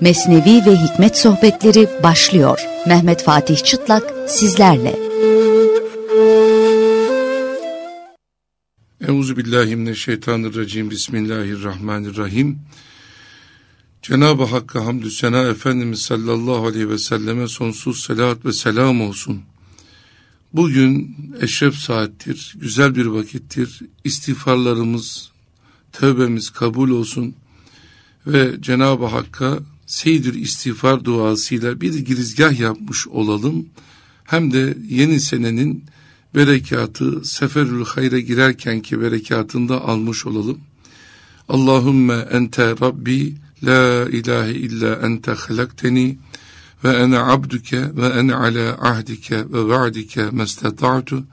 Mesnevi ve Hikmet sohbetleri başlıyor. Mehmet Fatih Çıtlak sizlerle. Euzu billahi mineşşeytanirracim. Bismillahirrahmanirrahim. Cenab-ı Hakk'a hamdü sena Efendimiz sallallahu aleyhi ve selleme sonsuz selat ve selam olsun. Bugün eşref saattir, güzel bir vakittir. İstiğfarlarımız, tövbemiz kabul olsun ve Cenab-ı Hakk'a Seyyidül İstiğfar duasıyla bir girizgah yapmış olalım. Hem de yeni senenin berekatı seferül hayra girerkenki berekatında almış olalım. Allahümme ente Rabbi la ilahe illa ente halakteni ve ene abduke ve ene ala ahdike ve va'dike mestata'tu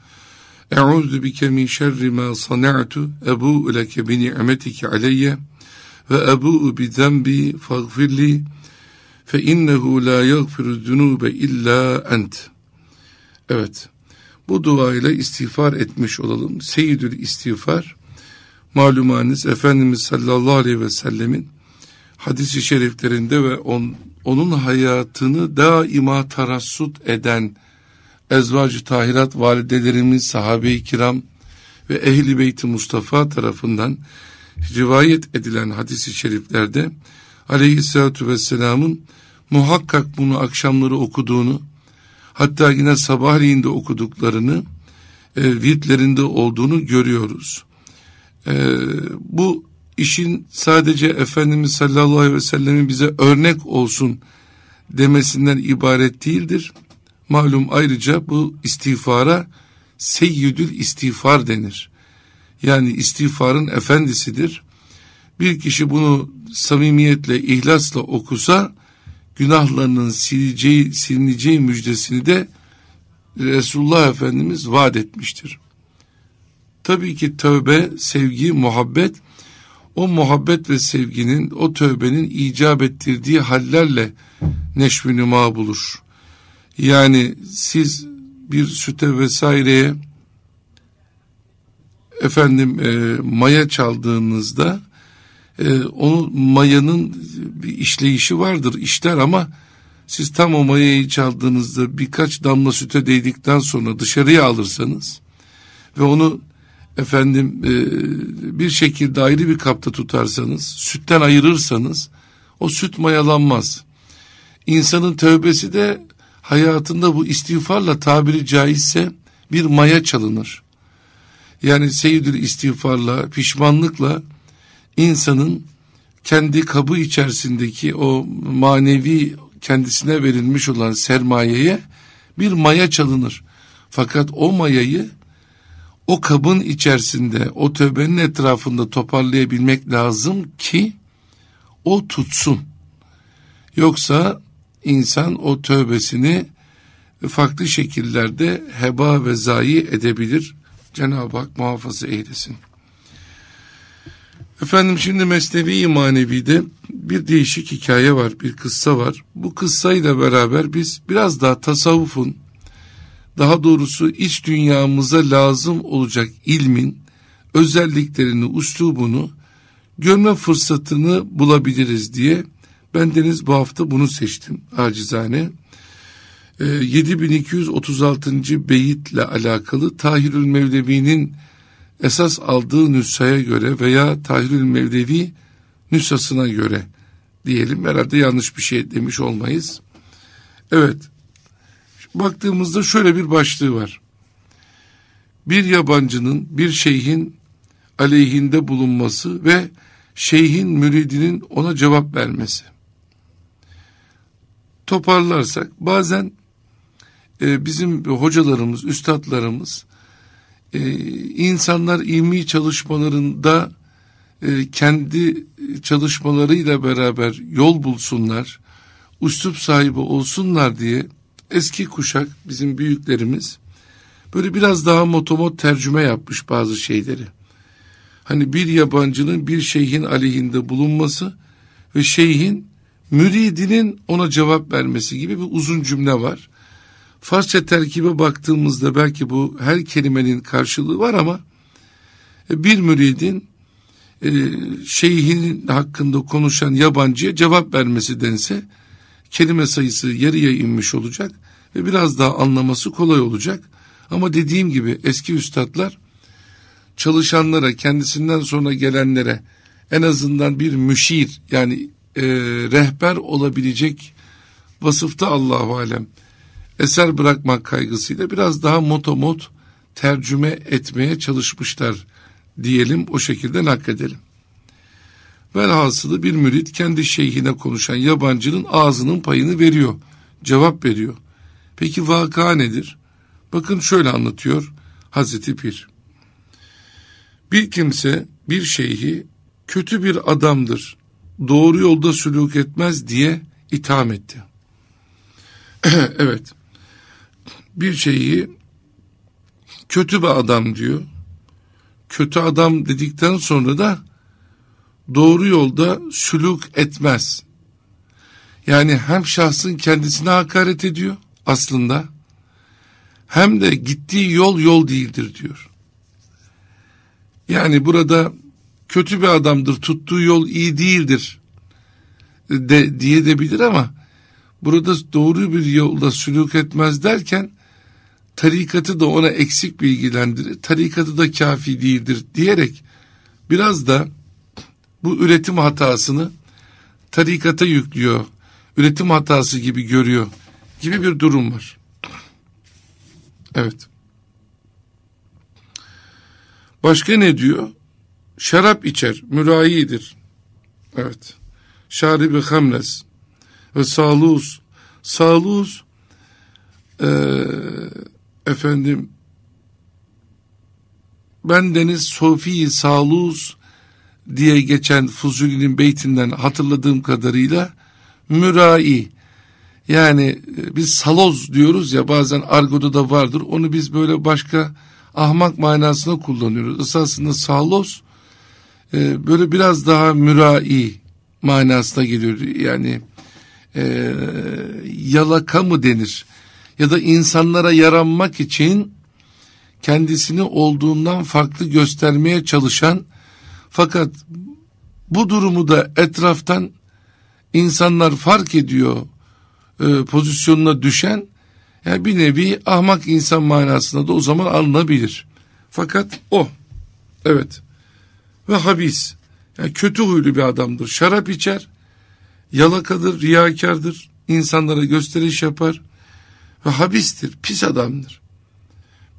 e'udu bike min şerri ma sana'tu ebu'u leke bi ni'metike aleyye ve ebu'u bi zembi fagfirli fe innehu la yagfiru zunube illa ent. Evet. Bu dua ile istiğfar etmiş olalım. Seyyidül istiğfar malumanız Efendimiz sallallahu aleyhi ve sellemin hadisi şeriflerinde ve on, onun hayatını daima tarassut eden ezvacı tahirat validelerimiz, sahabe-i kiram ve ehli beyti Mustafa tarafından rivayet edilen hadisi şeriflerde aleyhissalatü vesselamın muhakkak bunu akşamları okuduğunu hatta yine sabahleyin de okuduklarını e, virtlerinde olduğunu görüyoruz. E, bu işin sadece Efendimiz sallallahu aleyhi ve sellemin bize örnek olsun demesinden ibaret değildir. Malum ayrıca bu istiğfara seyyidül istiğfar denir yani istiğfarın efendisidir. Bir kişi bunu samimiyetle, ihlasla okusa günahlarının sileceği, silineceği müjdesini de Resulullah Efendimiz vaat etmiştir. Tabii ki tövbe, sevgi, muhabbet o muhabbet ve sevginin, o tövbenin icap ettirdiği hallerle neşvi nüma bulur. Yani siz bir süte vesaireye efendim e, maya çaldığınızda e, onu mayanın bir işleyişi vardır işler ama siz tam o mayayı çaldığınızda birkaç damla süte değdikten sonra dışarıya alırsanız ve onu efendim e, bir şekilde ayrı bir kapta tutarsanız sütten ayırırsanız o süt mayalanmaz. İnsanın tövbesi de hayatında bu istiğfarla tabiri caizse bir maya çalınır. Yani seyidül istiğfarla, pişmanlıkla insanın kendi kabı içerisindeki o manevi kendisine verilmiş olan sermayeye bir maya çalınır. Fakat o mayayı o kabın içerisinde, o tövbenin etrafında toparlayabilmek lazım ki o tutsun. Yoksa insan o tövbesini farklı şekillerde heba ve zayi edebilir. Cenab-ı Hak muhafaza eylesin. Efendim şimdi Mesnevi Manevi'de bir değişik hikaye var, bir kıssa var. Bu kıssayla beraber biz biraz daha tasavvufun, daha doğrusu iç dünyamıza lazım olacak ilmin özelliklerini, uslubunu görme fırsatını bulabiliriz diye bendeniz bu hafta bunu seçtim acizane. 7236. Ee, beyitle alakalı Tahirül Mevlevi'nin esas aldığı nüshaya göre veya Tahirül Mevlevi nüshasına göre diyelim herhalde yanlış bir şey demiş olmayız. Evet baktığımızda şöyle bir başlığı var. Bir yabancının bir şeyhin aleyhinde bulunması ve şeyhin müridinin ona cevap vermesi. Toparlarsak bazen e, bizim hocalarımız, üstadlarımız e, insanlar ilmi çalışmalarında e, kendi çalışmalarıyla beraber yol bulsunlar, üslup sahibi olsunlar diye eski kuşak bizim büyüklerimiz böyle biraz daha motomot tercüme yapmış bazı şeyleri. Hani bir yabancının bir şeyhin aleyhinde bulunması ve şeyhin müridinin ona cevap vermesi gibi bir uzun cümle var. Farsça terkibe baktığımızda belki bu her kelimenin karşılığı var ama e, bir müridin e, şeyhin hakkında konuşan yabancıya cevap vermesi dense kelime sayısı yarıya inmiş olacak ve biraz daha anlaması kolay olacak. Ama dediğim gibi eski üstadlar çalışanlara kendisinden sonra gelenlere en azından bir müşir yani e, rehber olabilecek vasıfta Allahu Alem eser bırakmak kaygısıyla biraz daha motomot tercüme etmeye çalışmışlar diyelim o şekilde nakledelim. Velhasılı bir mürit kendi şeyhine konuşan yabancının ağzının payını veriyor, cevap veriyor. Peki vaka nedir? Bakın şöyle anlatıyor Hazreti Pir. Bir kimse bir şeyhi kötü bir adamdır, doğru yolda sülük etmez diye itham etti. evet, bir şeyi kötü bir adam diyor. Kötü adam dedikten sonra da doğru yolda sülük etmez. Yani hem şahsın kendisine hakaret ediyor aslında hem de gittiği yol yol değildir diyor. Yani burada kötü bir adamdır tuttuğu yol iyi değildir de, diye de bilir ama burada doğru bir yolda sülük etmez derken tarikatı da ona eksik bilgilendirir, tarikatı da kafi değildir diyerek biraz da bu üretim hatasını tarikata yüklüyor, üretim hatası gibi görüyor gibi bir durum var. Evet. Başka ne diyor? Şarap içer, mürayidir. Evet. Şaribi hamles ve saluz. Saluz e, efendim ben Deniz Sofi Saluz diye geçen Fuzuli'nin beytinden hatırladığım kadarıyla mürai yani e, biz saloz diyoruz ya bazen argoda da vardır onu biz böyle başka ahmak manasına kullanıyoruz. Esasında salos e, böyle biraz daha mürai manasına geliyor yani e, yalaka mı denir ya da insanlara yaranmak için kendisini olduğundan farklı göstermeye çalışan fakat bu durumu da etraftan insanlar fark ediyor e, pozisyonuna düşen yani e, bir nevi ahmak insan manasında da o zaman alınabilir. Fakat o evet ve habis yani e, kötü huylu bir adamdır. Şarap içer, yalakadır, riyakardır, insanlara gösteriş yapar, ve habistir, pis adamdır.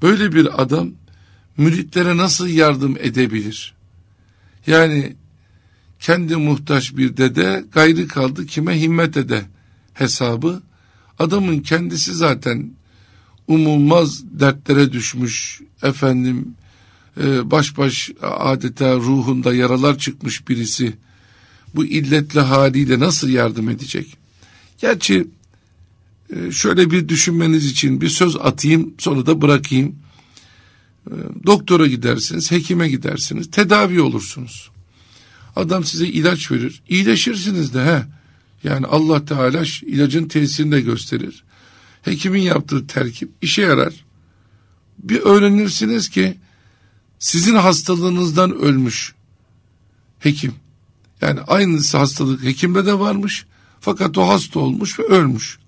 Böyle bir adam müritlere nasıl yardım edebilir? Yani kendi muhtaç bir dede gayrı kaldı kime himmet ede hesabı. Adamın kendisi zaten umulmaz dertlere düşmüş efendim e, baş baş adeta ruhunda yaralar çıkmış birisi bu illetli haliyle nasıl yardım edecek? Gerçi ee, şöyle bir düşünmeniz için bir söz atayım sonra da bırakayım. Ee, doktora gidersiniz, hekime gidersiniz, tedavi olursunuz. Adam size ilaç verir, iyileşirsiniz de he. Yani Allah Teala ilacın tesirini de gösterir. Hekimin yaptığı terkip işe yarar. Bir öğrenirsiniz ki sizin hastalığınızdan ölmüş hekim. Yani aynısı hastalık hekimde de varmış fakat o hasta olmuş ve ölmüş.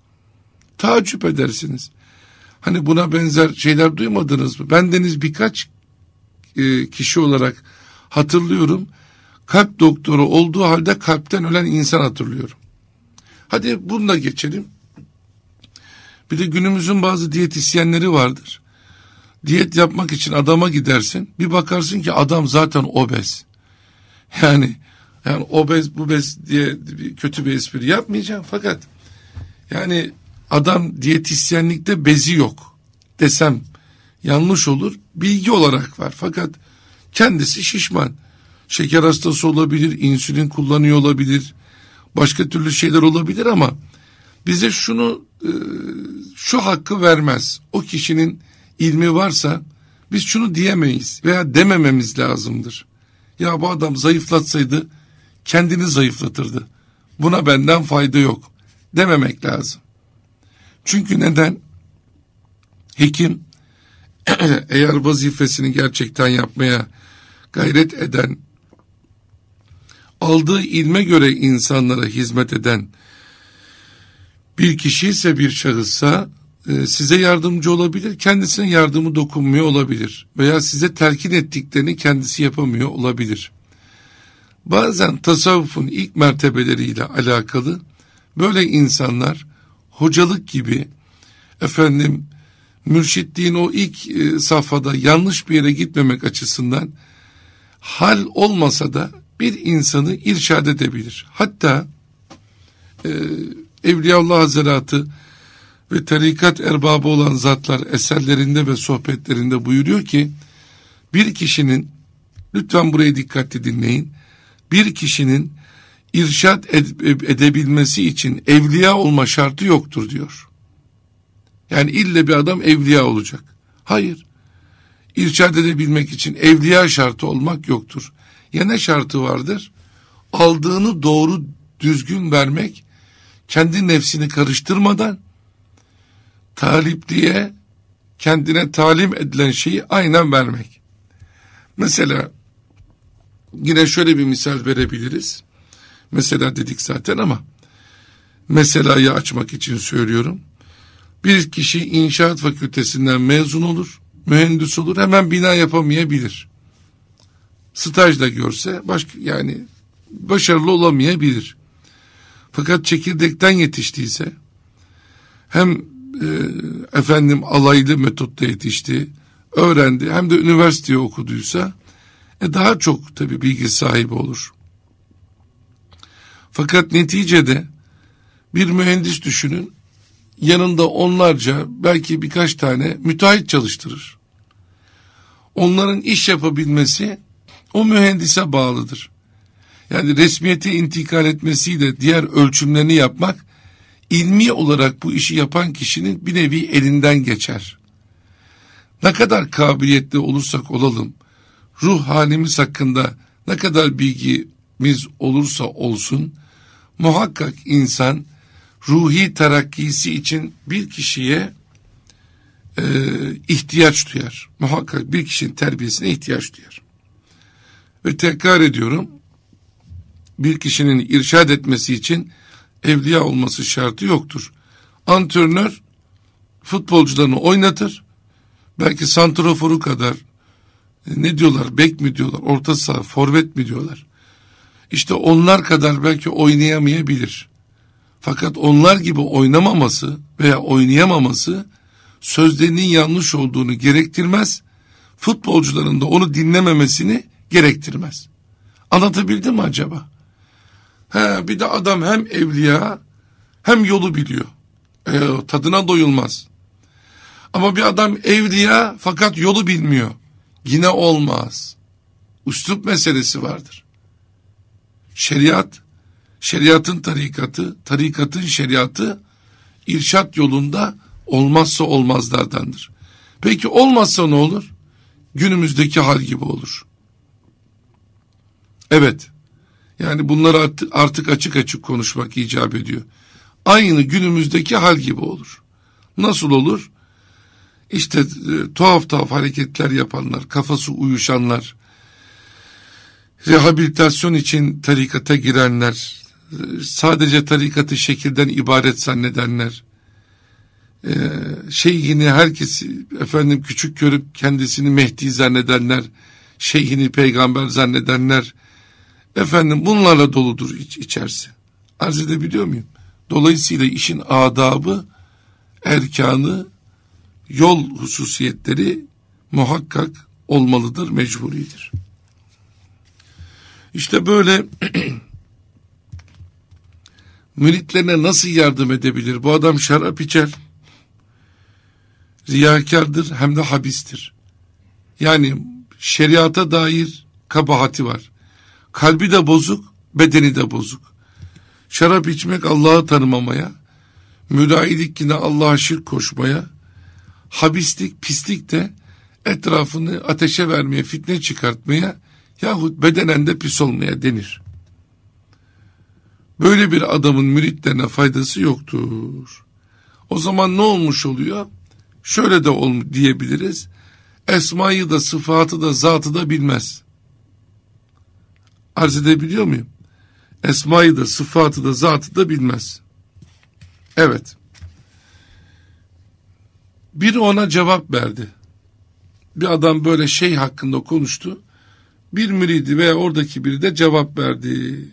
Tacip edersiniz. Hani buna benzer şeyler duymadınız mı? Bendeniz birkaç e, kişi olarak hatırlıyorum. Kalp doktoru olduğu halde kalpten ölen insan hatırlıyorum. Hadi bununla geçelim. Bir de günümüzün bazı diyetisyenleri vardır. Diyet yapmak için adama gidersin. Bir bakarsın ki adam zaten obez. Yani yani obez bu bez diye kötü bir espri yapmayacağım fakat yani adam diyetisyenlikte bezi yok desem yanlış olur. Bilgi olarak var fakat kendisi şişman. Şeker hastası olabilir, insülin kullanıyor olabilir, başka türlü şeyler olabilir ama bize şunu e, şu hakkı vermez. O kişinin ilmi varsa biz şunu diyemeyiz veya demememiz lazımdır. Ya bu adam zayıflatsaydı kendini zayıflatırdı. Buna benden fayda yok dememek lazım. Çünkü neden? Hekim eğer vazifesini gerçekten yapmaya gayret eden, aldığı ilme göre insanlara hizmet eden bir kişi ise bir şahıssa e, size yardımcı olabilir, kendisine yardımı dokunmuyor olabilir veya size telkin ettiklerini kendisi yapamıyor olabilir. Bazen tasavvufun ilk mertebeleriyle alakalı böyle insanlar hocalık gibi efendim mürşitliğin o ilk e, safhada yanlış bir yere gitmemek açısından hal olmasa da bir insanı irşad edebilir. Hatta e, Evliyaullah Hazretleri ve tarikat erbabı olan zatlar eserlerinde ve sohbetlerinde buyuruyor ki bir kişinin lütfen buraya dikkatli dinleyin bir kişinin irşat edebilmesi için evliya olma şartı yoktur diyor. Yani ille bir adam evliya olacak. Hayır. İrşad edebilmek için evliya şartı olmak yoktur. Ya ne şartı vardır? Aldığını doğru düzgün vermek, kendi nefsini karıştırmadan, talipliğe, kendine talim edilen şeyi aynen vermek. Mesela yine şöyle bir misal verebiliriz mesela dedik zaten ama meselayı açmak için söylüyorum. Bir kişi inşaat fakültesinden mezun olur, mühendis olur, hemen bina yapamayabilir. Stajda görse başka yani başarılı olamayabilir. Fakat çekirdekten yetiştiyse hem e, efendim alaylı metotta yetişti, öğrendi hem de üniversiteyi okuduysa e, daha çok tabii bilgi sahibi olur. Fakat neticede bir mühendis düşünün yanında onlarca belki birkaç tane müteahhit çalıştırır. Onların iş yapabilmesi o mühendise bağlıdır. Yani resmiyete intikal etmesiyle diğer ölçümlerini yapmak ilmi olarak bu işi yapan kişinin bir nevi elinden geçer. Ne kadar kabiliyetli olursak olalım, ruh halimiz hakkında ne kadar bilgimiz olursa olsun, muhakkak insan ruhi terakkisi için bir kişiye e, ihtiyaç duyar. Muhakkak bir kişinin terbiyesine ihtiyaç duyar. Ve tekrar ediyorum bir kişinin irşad etmesi için evliya olması şartı yoktur. Antrenör futbolcularını oynatır. Belki santroforu kadar e, ne diyorlar bek mi diyorlar orta saha forvet mi diyorlar. İşte onlar kadar belki oynayamayabilir. Fakat onlar gibi oynamaması veya oynayamaması sözlerinin yanlış olduğunu gerektirmez. Futbolcuların da onu dinlememesini gerektirmez. Anlatabildim mi acaba? He, bir de adam hem evliya hem yolu biliyor. E, tadına doyulmaz. Ama bir adam evliya fakat yolu bilmiyor. Yine olmaz. Üslup meselesi vardır şeriat, şeriatın tarikatı, tarikatın şeriatı irşat yolunda olmazsa olmazlardandır. Peki olmazsa ne olur? Günümüzdeki hal gibi olur. Evet, yani bunları artık açık açık konuşmak icap ediyor. Aynı günümüzdeki hal gibi olur. Nasıl olur? İşte e, tuhaf tuhaf hareketler yapanlar, kafası uyuşanlar, rehabilitasyon için tarikata girenler, sadece tarikatı şekilden ibaret zannedenler, e, şeyhini herkesi efendim küçük görüp kendisini Mehdi zannedenler, şeyhini peygamber zannedenler, efendim bunlarla doludur iç, içerisi. Arz edebiliyor muyum? Dolayısıyla işin adabı, erkanı, yol hususiyetleri muhakkak olmalıdır, mecburidir. İşte böyle müritlerine nasıl yardım edebilir? Bu adam şarap içer, riyakardır hem de habistir. Yani şeriata dair kabahati var. Kalbi de bozuk, bedeni de bozuk. Şarap içmek Allah'ı tanımamaya, müdailik yine Allah'a şirk koşmaya, habislik, pislik de etrafını ateşe vermeye, fitne çıkartmaya yahut bedenen de pis olmaya denir. Böyle bir adamın müritlerine faydası yoktur. O zaman ne olmuş oluyor? Şöyle de ol diyebiliriz. Esmayı da sıfatı da zatı da bilmez. Arz edebiliyor muyum? Esmayı da sıfatı da zatı da bilmez. Evet. Biri ona cevap verdi. Bir adam böyle şey hakkında konuştu bir müridi veya oradaki biri de cevap verdi.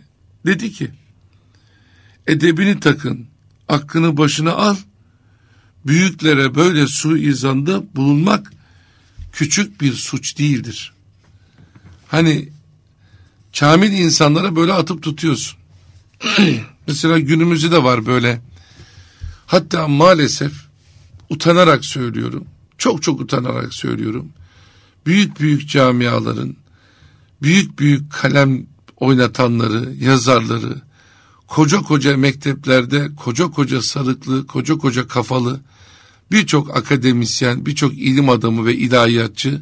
Dedi ki, edebini takın, aklını başına al, büyüklere böyle suizanda bulunmak küçük bir suç değildir. Hani kamil insanlara böyle atıp tutuyorsun. Mesela günümüzde de var böyle. Hatta maalesef utanarak söylüyorum. Çok çok utanarak söylüyorum. Büyük büyük camiaların, büyük büyük kalem oynatanları, yazarları, koca koca mekteplerde koca koca sarıklı, koca koca kafalı birçok akademisyen, birçok ilim adamı ve ilahiyatçı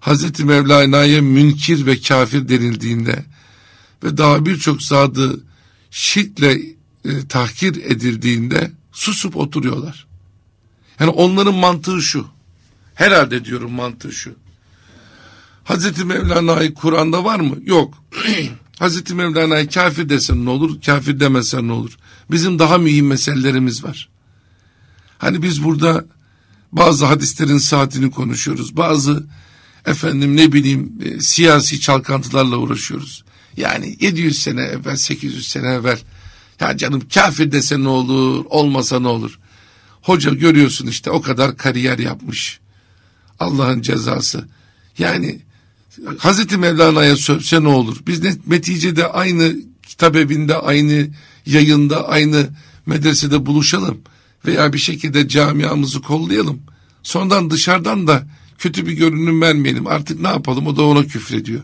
Hazreti Mevlana'ya münkir ve kafir denildiğinde ve daha birçok sadı şirkle e, tahkir edildiğinde susup oturuyorlar. Yani onların mantığı şu. Herhalde diyorum mantığı şu. Hazreti Mevlana'yı Kur'an'da var mı? Yok. Hazreti Mevlana'yı kafir desen ne olur, kafir demesen ne olur? Bizim daha mühim meselelerimiz var. Hani biz burada bazı hadislerin saatini konuşuyoruz. Bazı efendim ne bileyim e, siyasi çalkantılarla uğraşıyoruz. Yani 700 sene evvel, 800 sene evvel ya canım kafir dese ne olur, olmasa ne olur? Hoca görüyorsun işte o kadar kariyer yapmış. Allah'ın cezası. Yani Hazreti Mevlana'ya sövse ne olur? Biz net neticede aynı kitap evinde, aynı yayında, aynı medresede buluşalım veya bir şekilde camiamızı kollayalım. Sondan dışarıdan da kötü bir görünüm vermeyelim. Artık ne yapalım? O da ona küfrediyor.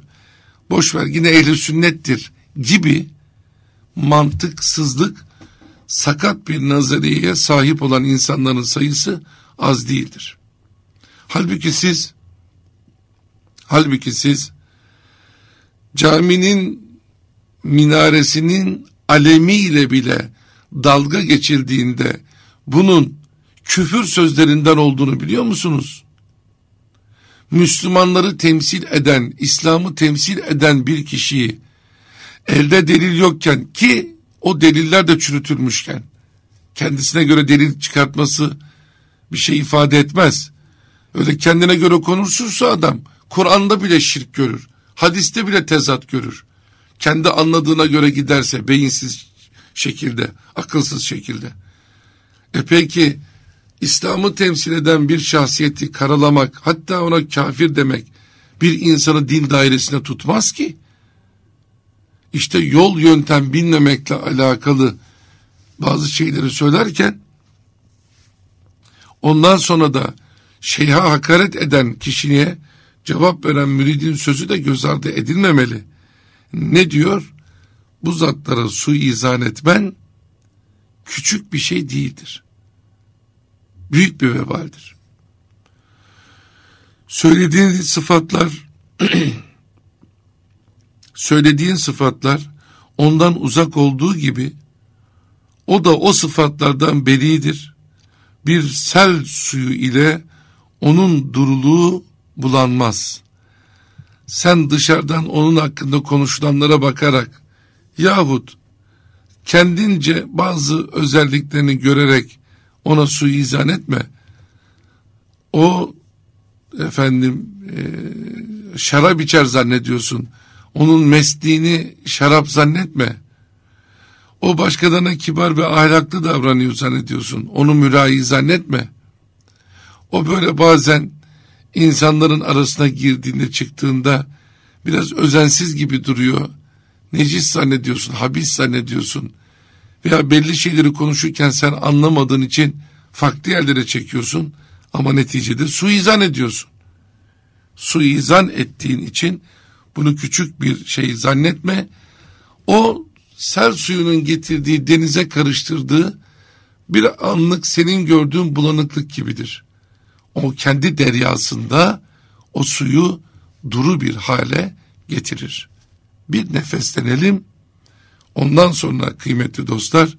Boş ver yine ehli sünnettir gibi mantıksızlık sakat bir nazariyeye sahip olan insanların sayısı az değildir. Halbuki siz Halbuki siz caminin minaresinin alemiyle bile dalga geçildiğinde bunun küfür sözlerinden olduğunu biliyor musunuz? Müslümanları temsil eden, İslam'ı temsil eden bir kişiyi elde delil yokken ki o deliller de çürütülmüşken kendisine göre delil çıkartması bir şey ifade etmez. Öyle kendine göre konuşursa adam Kur'an'da bile şirk görür. Hadiste bile tezat görür. Kendi anladığına göre giderse beyinsiz şekilde, akılsız şekilde. E peki İslam'ı temsil eden bir şahsiyeti karalamak, hatta ona kafir demek bir insanı din dairesine tutmaz ki. İşte yol yöntem bilmemekle alakalı bazı şeyleri söylerken ondan sonra da şeyha hakaret eden kişiye cevap veren müridin sözü de göz ardı edilmemeli. Ne diyor? Bu zatlara su izan etmen küçük bir şey değildir. Büyük bir vebaldir. Söylediğin sıfatlar söylediğin sıfatlar ondan uzak olduğu gibi o da o sıfatlardan beridir. Bir sel suyu ile onun duruluğu bulanmaz. Sen dışarıdan onun hakkında konuşulanlara bakarak yahut kendince bazı özelliklerini görerek ona suizan etme. O efendim e, şarap içer zannediyorsun. Onun mesliğini şarap zannetme. O başkalarına kibar ve ahlaklı davranıyor zannediyorsun. Onu mürahi zannetme. O böyle bazen insanların arasına girdiğinde çıktığında biraz özensiz gibi duruyor. Necis zannediyorsun, habis zannediyorsun veya belli şeyleri konuşurken sen anlamadığın için farklı yerlere çekiyorsun ama neticede suizan ediyorsun. Suizan ettiğin için bunu küçük bir şey zannetme. O sel suyunun getirdiği denize karıştırdığı bir anlık senin gördüğün bulanıklık gibidir o kendi deryasında o suyu duru bir hale getirir. Bir nefeslenelim. Ondan sonra kıymetli dostlar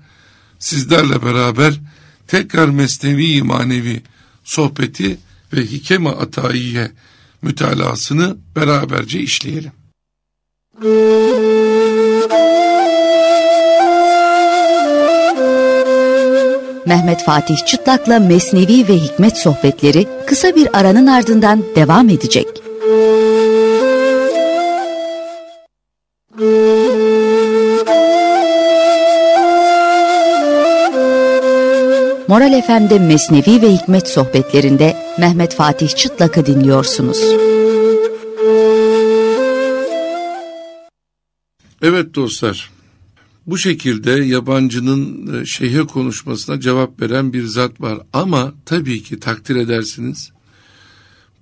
sizlerle beraber tekrar mesnevi manevi sohbeti ve hikeme atayiye mütalasını beraberce işleyelim. Müzik Mehmet Fatih Çıtlak'la Mesnevi ve Hikmet sohbetleri kısa bir aranın ardından devam edecek. Moral FM'de Mesnevi ve Hikmet sohbetlerinde Mehmet Fatih Çıtlak'ı dinliyorsunuz. Evet dostlar, bu şekilde yabancının e, şeyhe konuşmasına cevap veren bir zat var ama tabii ki takdir edersiniz.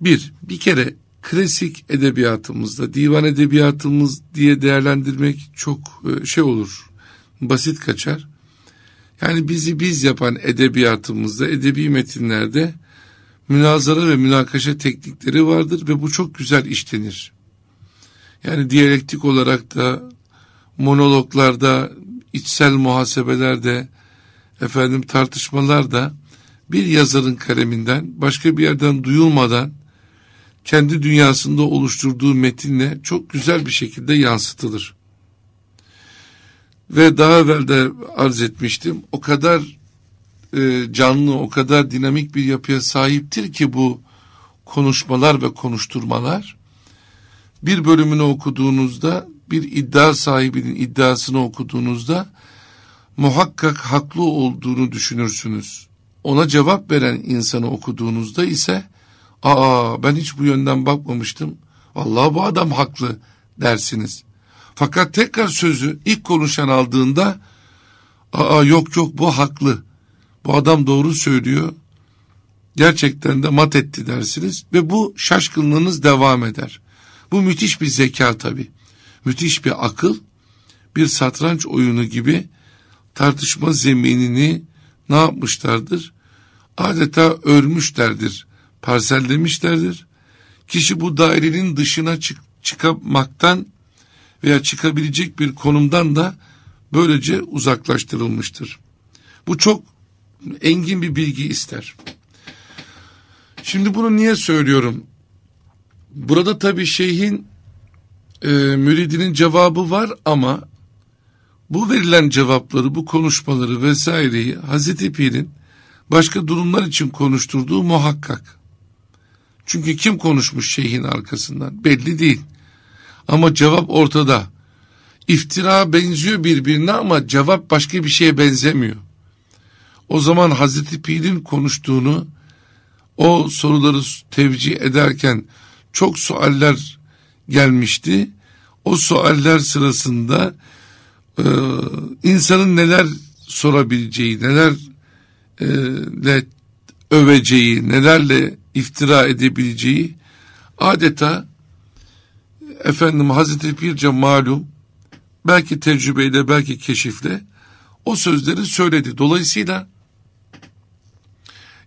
Bir, bir kere klasik edebiyatımızda divan edebiyatımız diye değerlendirmek çok e, şey olur, basit kaçar. Yani bizi biz yapan edebiyatımızda, edebi metinlerde münazara ve münakaşa teknikleri vardır ve bu çok güzel işlenir. Yani diyalektik olarak da monologlarda, içsel muhasebelerde, efendim tartışmalarda bir yazarın kaleminden başka bir yerden duyulmadan kendi dünyasında oluşturduğu metinle çok güzel bir şekilde yansıtılır. Ve daha evvel de arz etmiştim. O kadar e, canlı, o kadar dinamik bir yapıya sahiptir ki bu konuşmalar ve konuşturmalar. Bir bölümünü okuduğunuzda bir iddia sahibinin iddiasını okuduğunuzda muhakkak haklı olduğunu düşünürsünüz. Ona cevap veren insanı okuduğunuzda ise ''Aa ben hiç bu yönden bakmamıştım, vallahi bu adam haklı.'' dersiniz. Fakat tekrar sözü ilk konuşan aldığında ''Aa yok yok bu haklı, bu adam doğru söylüyor, gerçekten de mat etti.'' dersiniz ve bu şaşkınlığınız devam eder. Bu müthiş bir zeka tabii müthiş bir akıl bir satranç oyunu gibi tartışma zeminini ne yapmışlardır? Adeta örmüşlerdir, parsellemişlerdir. Kişi bu dairenin dışına çık çıkamaktan veya çıkabilecek bir konumdan da böylece uzaklaştırılmıştır. Bu çok engin bir bilgi ister. Şimdi bunu niye söylüyorum? Burada tabii şeyhin e, müridinin cevabı var ama bu verilen cevapları, bu konuşmaları vesaireyi Hazreti Pir'in başka durumlar için konuşturduğu muhakkak. Çünkü kim konuşmuş şeyhin arkasından belli değil. Ama cevap ortada. İftira benziyor birbirine ama cevap başka bir şeye benzemiyor. O zaman Hazreti Pir'in konuştuğunu o soruları tevcih ederken çok sualler gelmişti. O sualler sırasında e, insanın neler sorabileceği, nelerle e, öveceği, nelerle iftira edebileceği adeta efendim Hazreti Pirce malum belki tecrübeyle belki keşifle o sözleri söyledi. Dolayısıyla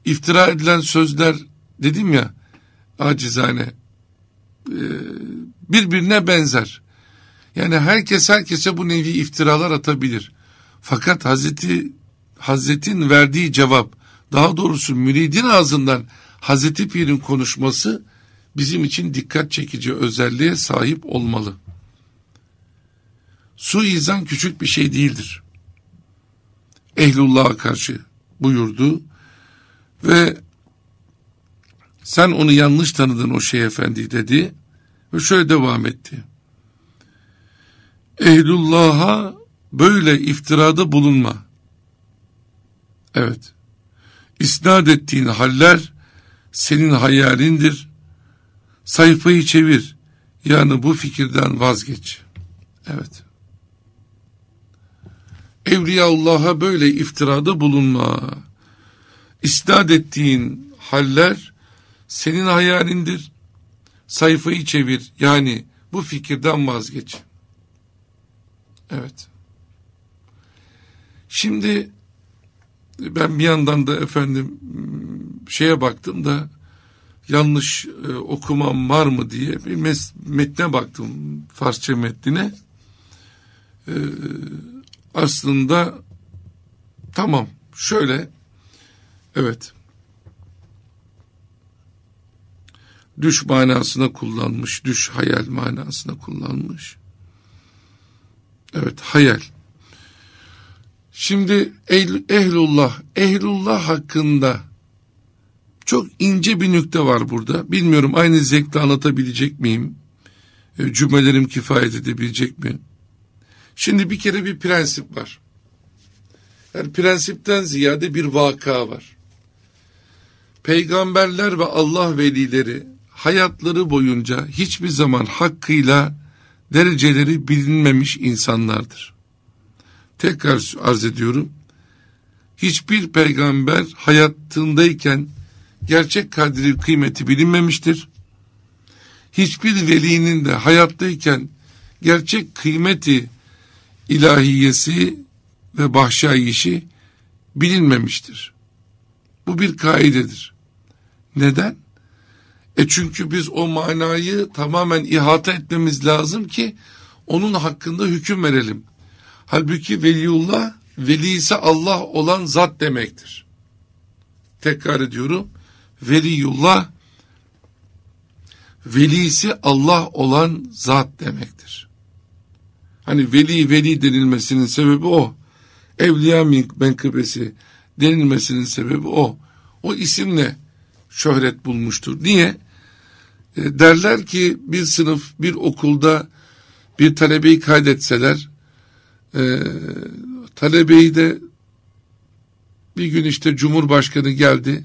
iftira edilen sözler dedim ya acizane e, birbirine benzer. Yani herkes herkese bu nevi iftiralar atabilir. Fakat Hazreti Hazretin verdiği cevap, daha doğrusu müridin ağzından Hazreti Pir'in konuşması bizim için dikkat çekici özelliğe sahip olmalı. Suizan küçük bir şey değildir. Ehlullah'a karşı buyurdu ve sen onu yanlış tanıdın o şey efendi dedi. Ve şöyle devam etti. Ehlullah'a böyle iftirada bulunma. Evet. İsnat ettiğin haller senin hayalindir. Sayfayı çevir. Yani bu fikirden vazgeç. Evet. Evliyaullah'a böyle iftirada bulunma. İsnat ettiğin haller senin hayalindir sayfayı çevir yani bu fikirden vazgeç. Evet. Şimdi ben bir yandan da efendim hmm, şeye baktım da yanlış e, okumam var mı diye bir mes metne baktım Farsça metnine. E, aslında tamam şöyle evet Düş manasına kullanmış, düş hayal manasına kullanmış. Evet, hayal. Şimdi ehlullah, ehlullah hakkında çok ince bir nükte var burada. Bilmiyorum aynı zevkle anlatabilecek miyim? E, cümlelerim kifayet edebilecek mi? Şimdi bir kere bir prensip var. Yani prensipten ziyade bir vaka var. Peygamberler ve Allah velileri hayatları boyunca hiçbir zaman hakkıyla dereceleri bilinmemiş insanlardır. Tekrar arz ediyorum. Hiçbir peygamber hayatındayken gerçek kadri kıymeti bilinmemiştir. Hiçbir velinin de hayattayken gerçek kıymeti ilahiyesi ve bahşayişi bilinmemiştir. Bu bir kaidedir. Neden? E çünkü biz o manayı tamamen ihata etmemiz lazım ki onun hakkında hüküm verelim. Halbuki veliullah, veli ise Allah olan zat demektir. Tekrar ediyorum. veliullah velisi Allah olan zat demektir. Hani veli veli denilmesinin sebebi o. Evliya menkıbesi denilmesinin sebebi o. O isimle şöhret bulmuştur. Niye? E, derler ki bir sınıf, bir okulda bir talebeyi kaydetseler, e, talebeyi de bir gün işte Cumhurbaşkanı geldi,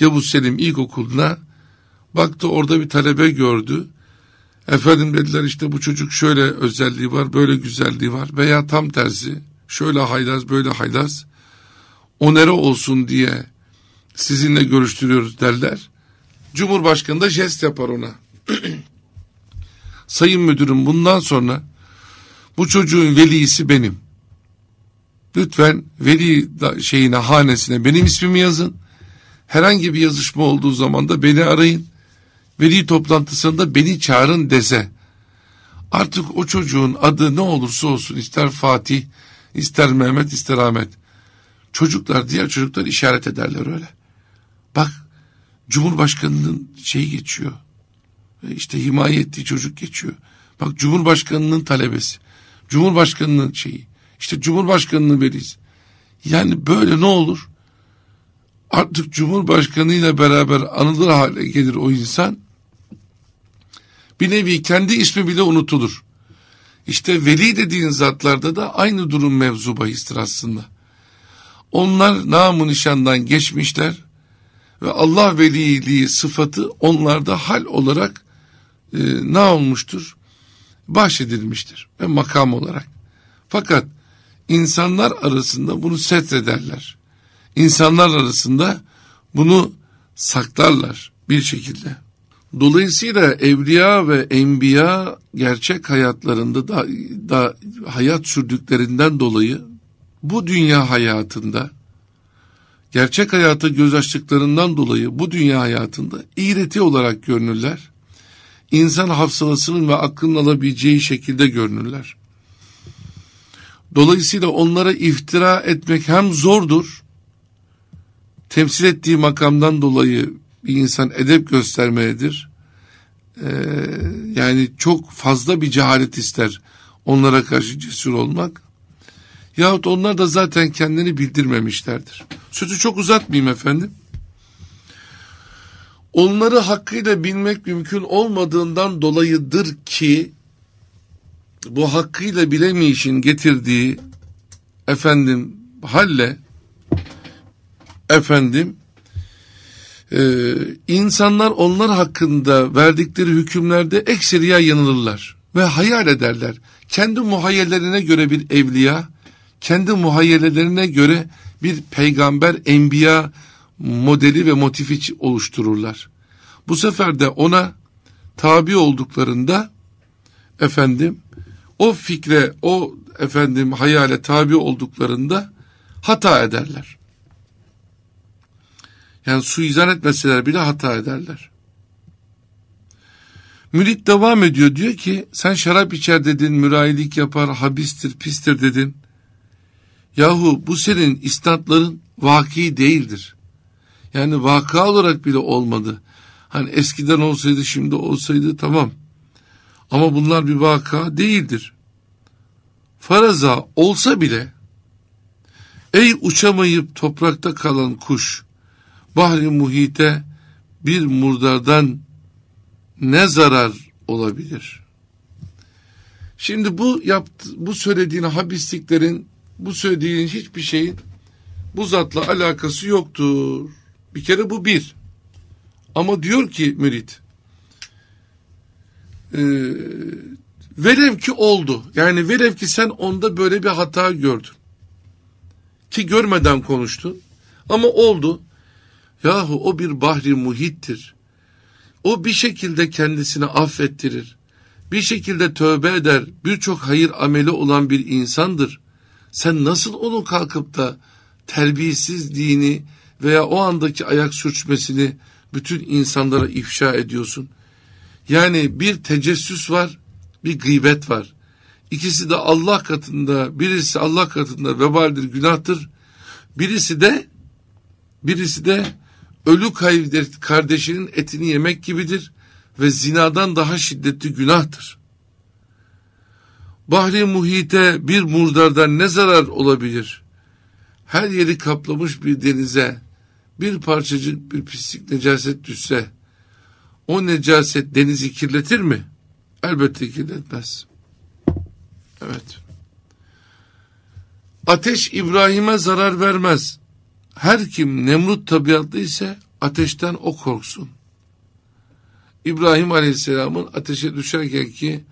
Yavuz Selim ilkokuluna, baktı orada bir talebe gördü. Efendim dediler işte bu çocuk şöyle özelliği var, böyle güzelliği var veya tam tersi, şöyle haylaz, böyle haylaz, onere olsun diye sizinle görüştürüyoruz derler. Cumhurbaşkanı da jest yapar ona. Sayın müdürüm bundan sonra bu çocuğun velisi benim. Lütfen veli şeyine hanesine benim ismimi yazın. Herhangi bir yazışma olduğu zaman da beni arayın. Veli toplantısında beni çağırın dese. Artık o çocuğun adı ne olursa olsun ister Fatih, ister Mehmet, ister Ahmet. Çocuklar diğer çocuklar işaret ederler öyle. Bak Cumhurbaşkanının şeyi geçiyor. E, işte himaye ettiği çocuk geçiyor. Bak Cumhurbaşkanının talebesi. Cumhurbaşkanının şeyi. İşte Cumhurbaşkanının veliyiz. Yani böyle ne olur? Artık Cumhurbaşkanıyla beraber anılır hale gelir o insan. Bir nevi kendi ismi bile unutulur. İşte veli dediğin zatlarda da aynı durum mevzu bahistir aslında. Onlar namı nişandan geçmişler ve Allah veliliği sıfatı onlarda hal olarak e, ne olmuştur? Bahşedilmiştir ve makam olarak. Fakat insanlar arasında bunu setrederler. İnsanlar arasında bunu saklarlar bir şekilde. Dolayısıyla evliya ve enbiya gerçek hayatlarında da, da hayat sürdüklerinden dolayı bu dünya hayatında gerçek hayata göz açtıklarından dolayı bu dünya hayatında iğreti olarak görünürler. İnsan hafsalasının ve aklının alabileceği şekilde görünürler. Dolayısıyla onlara iftira etmek hem zordur, temsil ettiği makamdan dolayı bir insan edep göstermelidir. Ee, yani çok fazla bir cehalet ister onlara karşı cesur olmak. Yahut onlar da zaten kendini bildirmemişlerdir. Sözü çok uzatmayayım efendim. Onları hakkıyla bilmek mümkün olmadığından dolayıdır ki bu hakkıyla bilemeyişin getirdiği efendim halle efendim e, insanlar onlar hakkında verdikleri hükümlerde ekseriya yanılırlar ve hayal ederler. Kendi muhayyellerine göre bir evliya kendi muhayyelelerine göre bir peygamber enbiya modeli ve motifi oluştururlar. Bu sefer de ona tabi olduklarında efendim o fikre o efendim hayale tabi olduklarında hata ederler. Yani suizan etmeseler bile hata ederler. Mürit devam ediyor diyor ki sen şarap içer dedin, mürayilik yapar, habistir, pistir dedin. Yahu bu senin istatların vaki değildir. Yani vaka olarak bile olmadı. Hani eskiden olsaydı şimdi olsaydı tamam. Ama bunlar bir vaka değildir. Faraza olsa bile ey uçamayıp toprakta kalan kuş bahri muhite bir murdardan ne zarar olabilir? Şimdi bu yaptı, bu söylediğin habisliklerin bu söylediğin hiçbir şeyin bu zatla alakası yoktur. Bir kere bu bir. Ama diyor ki mürit, e, velev ki oldu. Yani velev ki sen onda böyle bir hata gördün. Ki görmeden konuştun. Ama oldu. Yahu o bir bahri muhittir. O bir şekilde kendisini affettirir. Bir şekilde tövbe eder. Birçok hayır ameli olan bir insandır. Sen nasıl onu kalkıp da terbiyesiz dini veya o andaki ayak sürçmesini bütün insanlara ifşa ediyorsun? Yani bir tecessüs var, bir gıybet var. İkisi de Allah katında, birisi Allah katında vebaldir, günahtır. Birisi de birisi de ölü kardeşinin etini yemek gibidir ve zinadan daha şiddetli günahtır. Bahri muhite bir murdardan ne zarar olabilir? Her yeri kaplamış bir denize bir parçacık bir pislik necaset düşse o necaset denizi kirletir mi? Elbette kirletmez. Evet. Ateş İbrahim'e zarar vermez. Her kim Nemrut tabiatlı ise ateşten o korksun. İbrahim Aleyhisselam'ın ateşe düşerken ki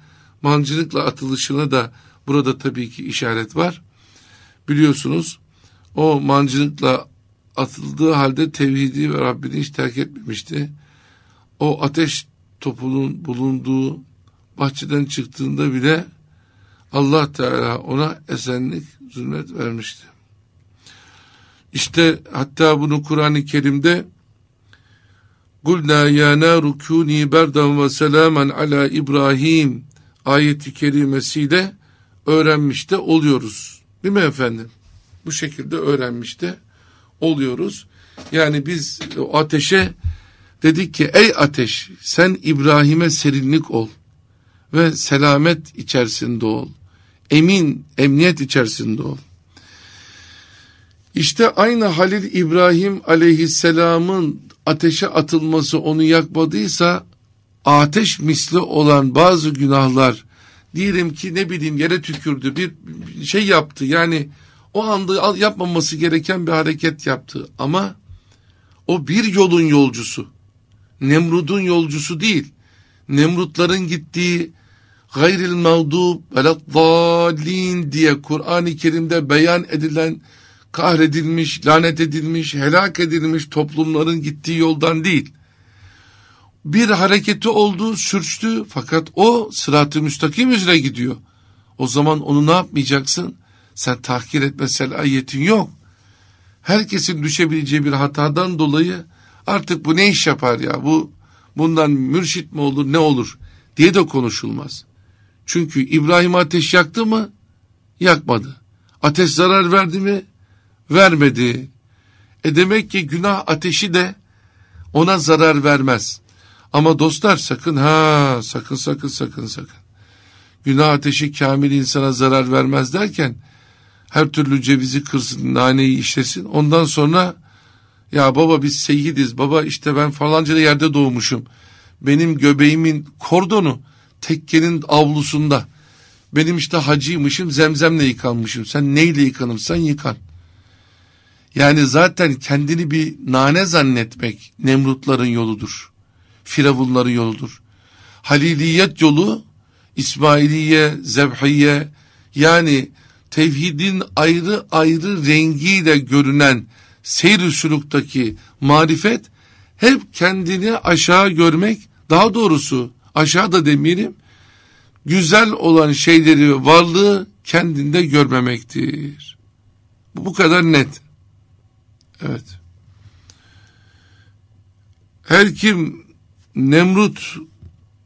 mancınıkla atılışına da burada tabii ki işaret var. Biliyorsunuz o mancınıkla atıldığı halde tevhidi ve Rabbini hiç terk etmemişti. O ateş topunun bulunduğu bahçeden çıktığında bile Allah Teala ona esenlik, zulmet vermişti. İşte hatta bunu Kur'an-ı Kerim'de قُلْنَا يَا نَارُ كُونِي بَرْدًا وَسَلَامًا عَلَى İbrahim ayeti kerimesiyle öğrenmiş de oluyoruz. Değil mi efendim? Bu şekilde öğrenmiş de oluyoruz. Yani biz ateşe dedik ki ey ateş sen İbrahim'e serinlik ol ve selamet içerisinde ol. Emin, emniyet içerisinde ol. İşte aynı Halil İbrahim aleyhisselamın ateşe atılması onu yakmadıysa ateş misli olan bazı günahlar diyelim ki ne bileyim yere tükürdü bir şey yaptı yani o anda yapmaması gereken bir hareket yaptı ama o bir yolun yolcusu Nemrud'un yolcusu değil Nemrutların gittiği gayril mağdub veleddallin diye Kur'an-ı Kerim'de beyan edilen kahredilmiş, lanet edilmiş, helak edilmiş toplumların gittiği yoldan değil bir hareketi oldu, sürçtü fakat o sırat-ı müstakim üzere gidiyor. O zaman onu ne yapmayacaksın? Sen tahkir etmesel ayetin yok. Herkesin düşebileceği bir hatadan dolayı artık bu ne iş yapar ya? Bu bundan mürşit mi olur, ne olur diye de konuşulmaz. Çünkü İbrahim ateş yaktı mı? Yakmadı. Ateş zarar verdi mi? Vermedi. E demek ki günah ateşi de ona zarar vermez. Ama dostlar sakın ha sakın sakın sakın sakın. Günah ateşi kamil insana zarar vermez derken her türlü cevizi kırsın, naneyi işlesin. Ondan sonra ya baba biz seyyidiz, baba işte ben falanca yerde doğmuşum. Benim göbeğimin kordonu tekkenin avlusunda. Benim işte hacıymışım, zemzemle yıkanmışım. Sen neyle yıkanırsan yıkan. Yani zaten kendini bir nane zannetmek Nemrutların yoludur. Firavunların yoludur. Haliliyet yolu İsmailiye, Zebhiye yani tevhidin ayrı ayrı rengiyle görünen seyr-i suluktaki marifet hep kendini aşağı görmek daha doğrusu aşağı da demeyelim güzel olan şeyleri varlığı kendinde görmemektir. Bu kadar net. Evet. Her kim Nemrut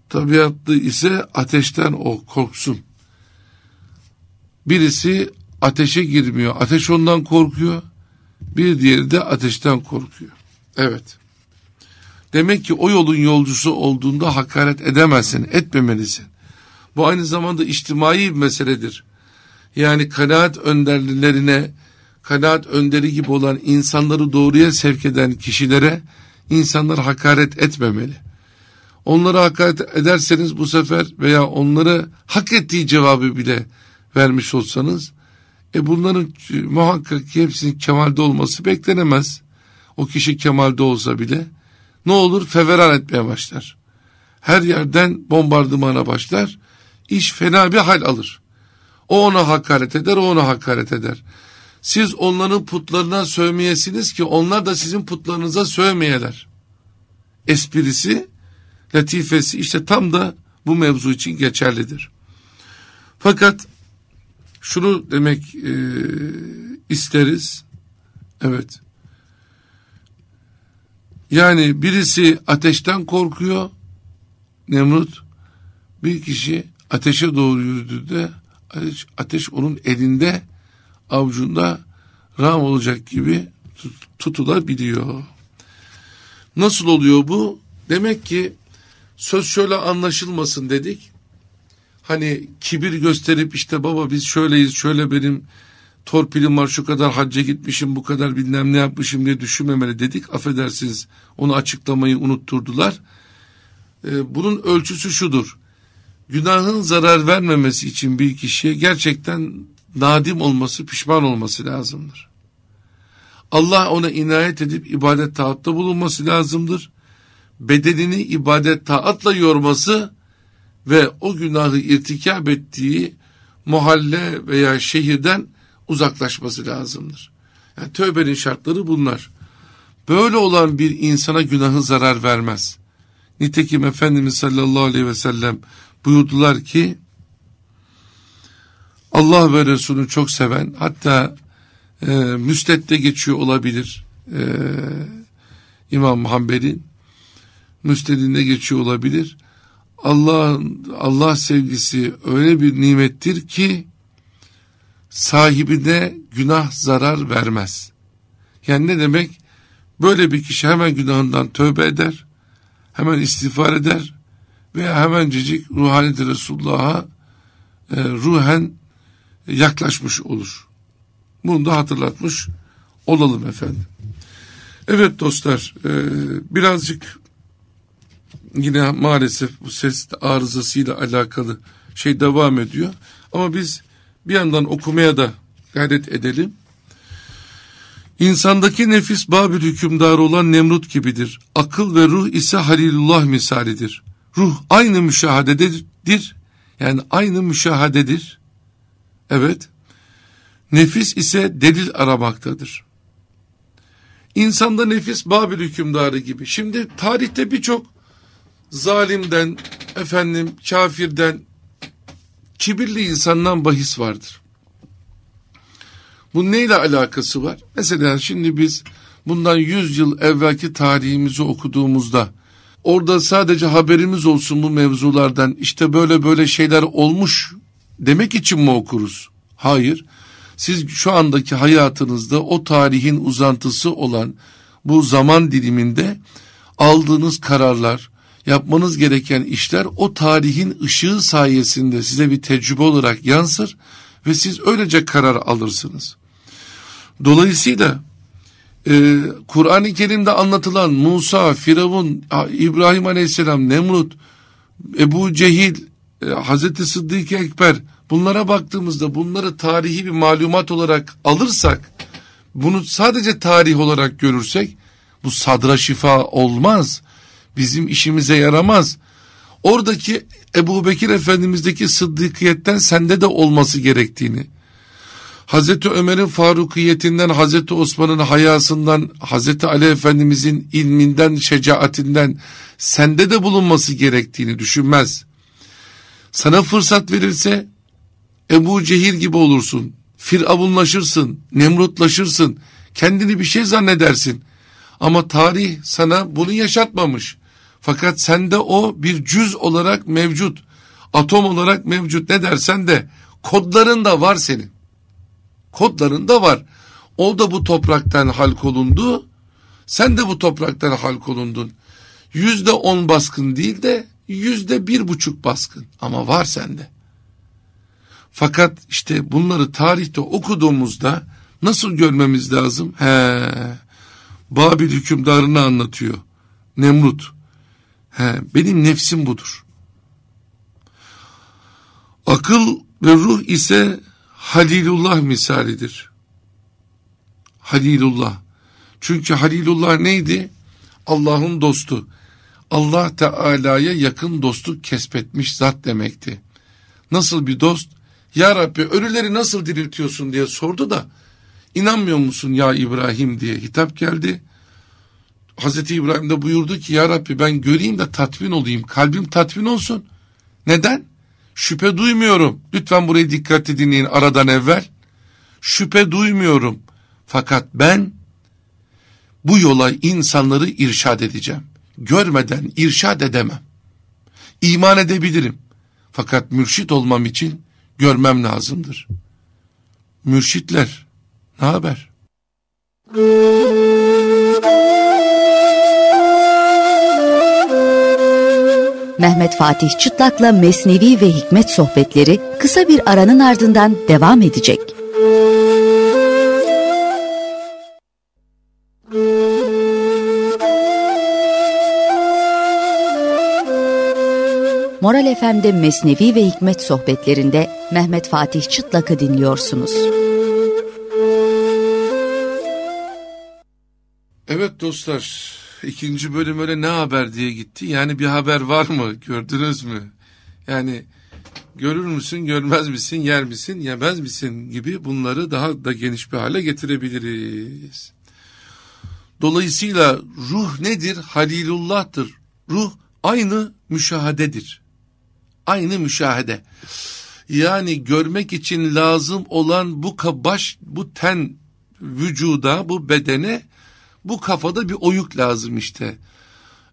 tabiatlı ise ateşten o korksun. Birisi ateşe girmiyor. Ateş ondan korkuyor. Bir diğeri de ateşten korkuyor. Evet. Demek ki o yolun yolcusu olduğunda hakaret edemezsin, etmemelisin. Bu aynı zamanda içtimai bir meseledir. Yani kanaat önderlerine, kanaat önderi gibi olan insanları doğruya sevk eden kişilere insanlar hakaret etmemeli. Onlara hakaret ederseniz bu sefer veya onlara hak ettiği cevabı bile vermiş olsanız e bunların muhakkak ki hepsinin kemalde olması beklenemez. O kişi kemalde olsa bile ne olur feveran etmeye başlar. Her yerden bombardımana başlar. İş fena bir hal alır. O ona hakaret eder, o ona hakaret eder. Siz onların putlarına sövmeyesiniz ki onlar da sizin putlarınıza sövmeyeler. Esprisi latifesi işte tam da bu mevzu için geçerlidir. Fakat şunu demek e, isteriz. Evet. Yani birisi ateşten korkuyor. Nemrut bir kişi ateşe doğru yürüdü de ateş, ateş onun elinde avcunda ram olacak gibi tutulabiliyor. Nasıl oluyor bu? Demek ki söz şöyle anlaşılmasın dedik. Hani kibir gösterip işte baba biz şöyleyiz şöyle benim torpilim var şu kadar hacca gitmişim bu kadar bilmem ne yapmışım diye düşünmemeli dedik. Affedersiniz onu açıklamayı unutturdular. Ee, bunun ölçüsü şudur. Günahın zarar vermemesi için bir kişiye gerçekten nadim olması pişman olması lazımdır. Allah ona inayet edip ibadet taatta bulunması lazımdır bedenini ibadet taatla yorması ve o günahı irtikab ettiği mahalle veya şehirden uzaklaşması lazımdır. Yani tövbenin şartları bunlar. Böyle olan bir insana günahı zarar vermez. Nitekim Efendimiz sallallahu aleyhi ve sellem buyurdular ki Allah ve Resulü çok seven hatta e, müstette geçiyor olabilir e, İmam Hanbel'in müstedinde geçiyor olabilir. Allah Allah sevgisi öyle bir nimettir ki sahibine günah zarar vermez. Yani ne demek? Böyle bir kişi hemen günahından tövbe eder, hemen istiğfar eder veya hemencecik ruhaniyet Resulullah'a e, ruhen yaklaşmış olur. Bunu da hatırlatmış olalım efendim. Evet dostlar e, birazcık yine maalesef bu ses arızasıyla alakalı şey devam ediyor. Ama biz bir yandan okumaya da gayret edelim. İnsandaki nefis Babil hükümdarı olan Nemrut gibidir. Akıl ve ruh ise Halilullah misalidir. Ruh aynı müşahadedir. Yani aynı müşahadedir. Evet. Nefis ise delil aramaktadır. İnsanda nefis Babil hükümdarı gibi. Şimdi tarihte birçok zalimden, efendim kafirden, kibirli insandan bahis vardır. Bu neyle alakası var? Mesela şimdi biz bundan 100 yıl evvelki tarihimizi okuduğumuzda orada sadece haberimiz olsun bu mevzulardan işte böyle böyle şeyler olmuş demek için mi okuruz? Hayır. Siz şu andaki hayatınızda o tarihin uzantısı olan bu zaman diliminde aldığınız kararlar, yapmanız gereken işler o tarihin ışığı sayesinde size bir tecrübe olarak yansır ve siz öylece karar alırsınız. Dolayısıyla e, Kur'an-ı Kerim'de anlatılan Musa, Firavun, İbrahim Aleyhisselam, Nemrut, Ebu Cehil, e, Hazreti Sıddık Ekber bunlara baktığımızda bunları tarihi bir malumat olarak alırsak bunu sadece tarih olarak görürsek bu sadra şifa olmaz bizim işimize yaramaz. Oradaki Ebu Bekir Efendimiz'deki sıddıkiyetten sende de olması gerektiğini, Hazreti Ömer'in farukiyetinden, Hazreti Osman'ın hayasından, Hazreti Ali Efendimiz'in ilminden, şecaatinden sende de bulunması gerektiğini düşünmez. Sana fırsat verilse Ebu Cehil gibi olursun, Firavunlaşırsın, Nemrutlaşırsın, kendini bir şey zannedersin. Ama tarih sana bunu yaşatmamış. Fakat sende o bir cüz olarak mevcut. Atom olarak mevcut ne dersen de kodların da var senin. Kodların da var. O da bu topraktan halk halkolundu. Sen de bu topraktan halk halkolundun. Yüzde on baskın değil de yüzde bir buçuk baskın ama var sende. Fakat işte bunları tarihte okuduğumuzda nasıl görmemiz lazım? He, Babil hükümdarını anlatıyor. Nemrut. He, benim nefsim budur. Akıl ve ruh ise Halilullah misalidir. Halilullah. Çünkü Halilullah neydi? Allah'ın dostu. Allah Teala'ya yakın dostluk kesbetmiş zat demekti. Nasıl bir dost? Ya Rabbi ölüleri nasıl diriltiyorsun diye sordu da inanmıyor musun ya İbrahim diye hitap geldi. Hazreti İbrahim de buyurdu ki ya Rabbi ben göreyim de tatmin olayım. Kalbim tatmin olsun. Neden? Şüphe duymuyorum. Lütfen burayı dikkatli dinleyin aradan evvel. Şüphe duymuyorum. Fakat ben bu yola insanları irşad edeceğim. Görmeden irşad edemem. İman edebilirim. Fakat mürşit olmam için görmem lazımdır. Mürşitler ne haber? Mehmet Fatih Çıtlak'la Mesnevi ve Hikmet sohbetleri kısa bir aranın ardından devam edecek. Moral FM'de Mesnevi ve Hikmet sohbetlerinde Mehmet Fatih Çıtlak'ı dinliyorsunuz. Evet dostlar, ikinci bölüm öyle ne haber diye gitti. Yani bir haber var mı? Gördünüz mü? Yani görür müsün, görmez misin, yer misin, yemez misin gibi bunları daha da geniş bir hale getirebiliriz. Dolayısıyla ruh nedir? Halilullah'tır. Ruh aynı müşahededir. Aynı müşahede. Yani görmek için lazım olan bu baş bu ten vücuda, bu bedene bu kafada bir oyuk lazım işte.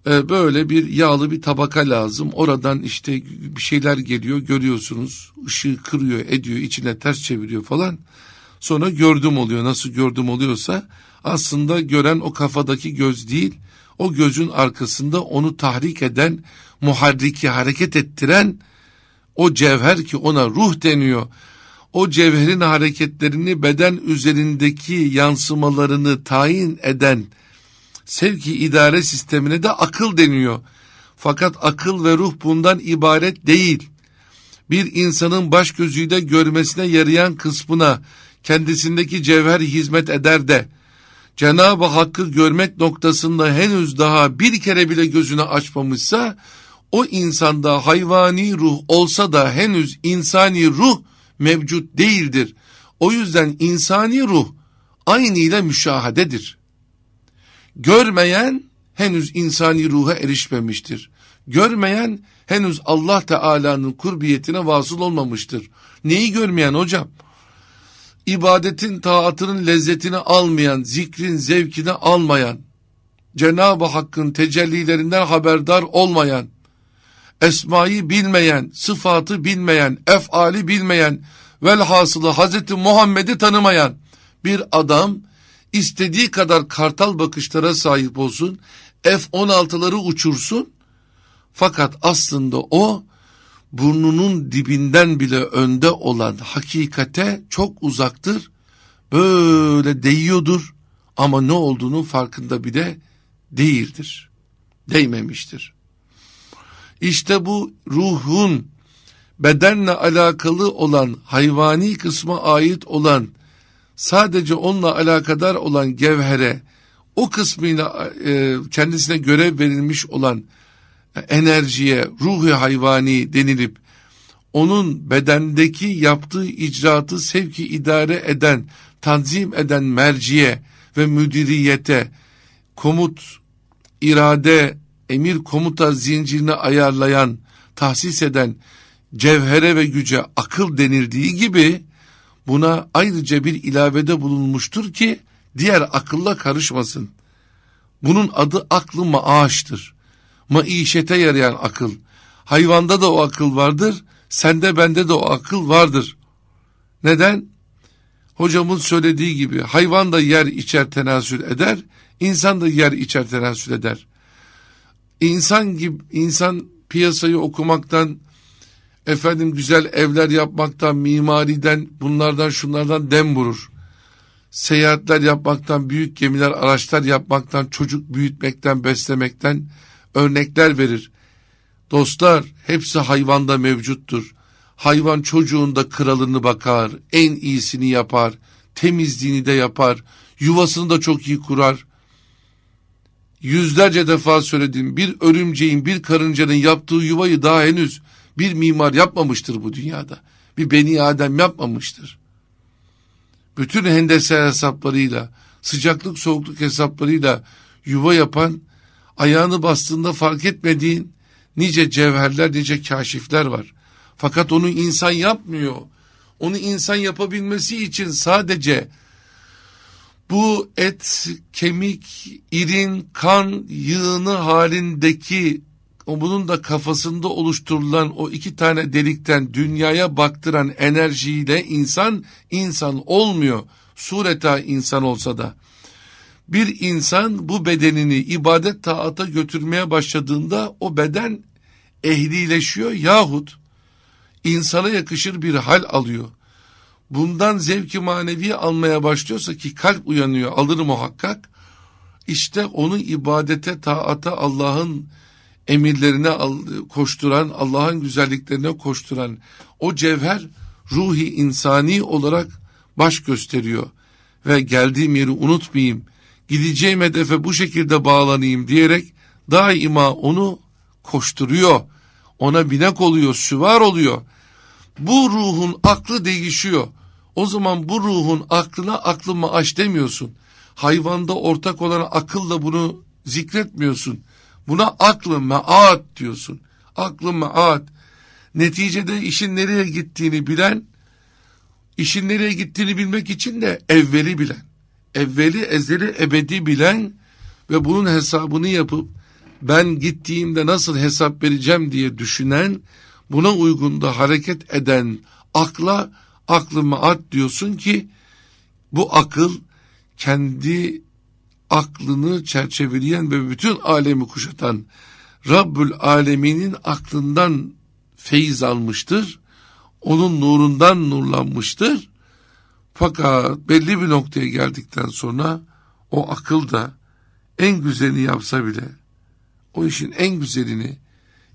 Ee, böyle bir yağlı bir tabaka lazım. Oradan işte bir şeyler geliyor görüyorsunuz. Işığı kırıyor ediyor içine ters çeviriyor falan. Sonra gördüm oluyor nasıl gördüm oluyorsa aslında gören o kafadaki göz değil o gözün arkasında onu tahrik eden muharriki hareket ettiren o cevher ki ona ruh deniyor o cevherin hareketlerini beden üzerindeki yansımalarını tayin eden sevki idare sistemine de akıl deniyor. Fakat akıl ve ruh bundan ibaret değil. Bir insanın baş gözüyle görmesine yarayan kısmına kendisindeki cevher hizmet eder de Cenab-ı Hakk'ı görmek noktasında henüz daha bir kere bile gözünü açmamışsa o insanda hayvani ruh olsa da henüz insani ruh mevcut değildir. O yüzden insani ruh aynı ile müşahadedir. Görmeyen henüz insani ruha erişmemiştir. Görmeyen henüz Allah Teala'nın kurbiyetine vasıl olmamıştır. Neyi görmeyen hocam? İbadetin, taatının lezzetini almayan, zikrin zevkini almayan, Cenab-ı Hakk'ın tecellilerinden haberdar olmayan, esmayı bilmeyen, sıfatı bilmeyen, efali bilmeyen, velhasılı Hazreti Muhammed'i tanımayan bir adam istediği kadar kartal bakışlara sahip olsun, F-16'ları uçursun. Fakat aslında o burnunun dibinden bile önde olan hakikate çok uzaktır. Böyle değiyordur ama ne olduğunun farkında bile değildir. Değmemiştir. İşte bu ruhun bedenle alakalı olan hayvani kısma ait olan sadece onunla alakadar olan gevhere o kısmıyla e, kendisine görev verilmiş olan enerjiye ruhu hayvani denilip onun bedendeki yaptığı icraatı sevki idare eden tanzim eden merciye ve müdiriyete komut irade emir komuta zincirini ayarlayan, tahsis eden cevhere ve güce akıl denildiği gibi buna ayrıca bir ilavede bulunmuştur ki diğer akılla karışmasın. Bunun adı aklı maaştır. Maişete yarayan akıl. Hayvanda da o akıl vardır, sende bende de o akıl vardır. Neden? Hocamın söylediği gibi hayvan da yer içer tenasül eder, insan da yer içer tenasül eder. İnsan gibi insan piyasayı okumaktan efendim güzel evler yapmaktan, mimariden, bunlardan, şunlardan dem vurur. Seyahatler yapmaktan, büyük gemiler, araçlar yapmaktan, çocuk büyütmekten, beslemekten örnekler verir. Dostlar, hepsi hayvanda mevcuttur. Hayvan çocuğunda kralını bakar, en iyisini yapar, temizliğini de yapar, yuvasını da çok iyi kurar yüzlerce defa söyledim. Bir örümceğin, bir karıncanın yaptığı yuvayı daha henüz bir mimar yapmamıştır bu dünyada. Bir beni Adem yapmamıştır. Bütün hendesel hesaplarıyla, sıcaklık soğukluk hesaplarıyla yuva yapan, ayağını bastığında fark etmediğin nice cevherler, nice kaşifler var. Fakat onu insan yapmıyor. Onu insan yapabilmesi için sadece bu et, kemik, irin, kan yığını halindeki o bunun da kafasında oluşturulan o iki tane delikten dünyaya baktıran enerjiyle insan insan olmuyor. Sureta insan olsa da. Bir insan bu bedenini ibadet taata götürmeye başladığında o beden ehlileşiyor yahut insana yakışır bir hal alıyor bundan zevki manevi almaya başlıyorsa ki kalp uyanıyor alır muhakkak işte onu ibadete taata Allah'ın emirlerine koşturan Allah'ın güzelliklerine koşturan o cevher ruhi insani olarak baş gösteriyor ve geldiğim yeri unutmayayım gideceğim hedefe bu şekilde bağlanayım diyerek daima onu koşturuyor ona binek oluyor süvar oluyor bu ruhun aklı değişiyor o zaman bu ruhun aklına aklımı aç demiyorsun. Hayvanda ortak olan akılla bunu zikretmiyorsun. Buna aklı meat diyorsun. Aklı meat. Neticede işin nereye gittiğini bilen, işin nereye gittiğini bilmek için de evveli bilen, evveli ezeli ebedi bilen ve bunun hesabını yapıp ben gittiğimde nasıl hesap vereceğim diye düşünen, buna uygun da hareket eden akla aklımı at diyorsun ki bu akıl kendi aklını çerçeveleyen ve bütün alemi kuşatan Rabbül Alemin'in aklından feyiz almıştır. Onun nurundan nurlanmıştır. Fakat belli bir noktaya geldikten sonra o akıl da en güzelini yapsa bile, o işin en güzelini,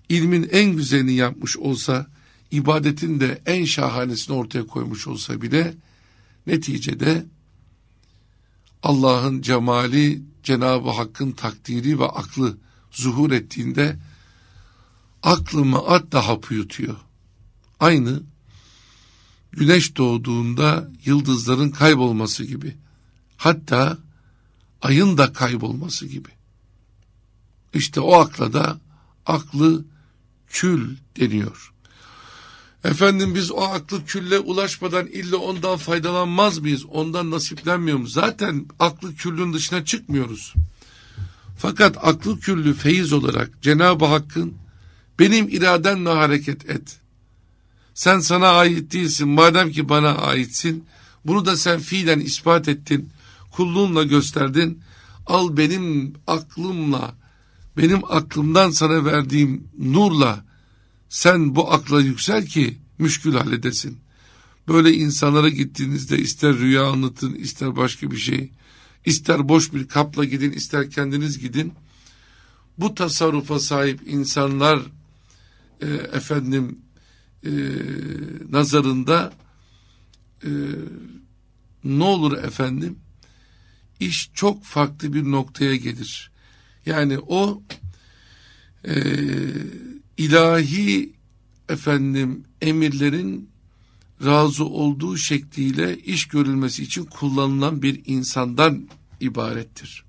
ilmin en güzelini yapmış olsa ibadetin de en şahanesini ortaya koymuş olsa bile neticede Allah'ın cemali, Cenab-ı Hakk'ın takdiri ve aklı zuhur ettiğinde aklımı at daha hapı Aynı güneş doğduğunda yıldızların kaybolması gibi. Hatta ayın da kaybolması gibi. İşte o akla da aklı kül deniyor. Efendim biz o aklı külle ulaşmadan illa ondan faydalanmaz mıyız? Ondan nasiplenmiyor mu? Zaten aklı küllün dışına çıkmıyoruz. Fakat aklı küllü feyiz olarak Cenab-ı Hakk'ın benim iradenle hareket et. Sen sana ait değilsin madem ki bana aitsin. Bunu da sen fiilen ispat ettin. Kulluğunla gösterdin. Al benim aklımla, benim aklımdan sana verdiğim nurla sen bu akla yüksel ki müşkül halledesin. Böyle insanlara gittiğinizde ister rüya anlatın, ister başka bir şey, ister boş bir kapla gidin, ister kendiniz gidin. Bu tasarrufa sahip insanlar e, efendim e, nazarında e, ne olur efendim iş çok farklı bir noktaya gelir. Yani o e, ilahi efendim emirlerin razı olduğu şekliyle iş görülmesi için kullanılan bir insandan ibarettir.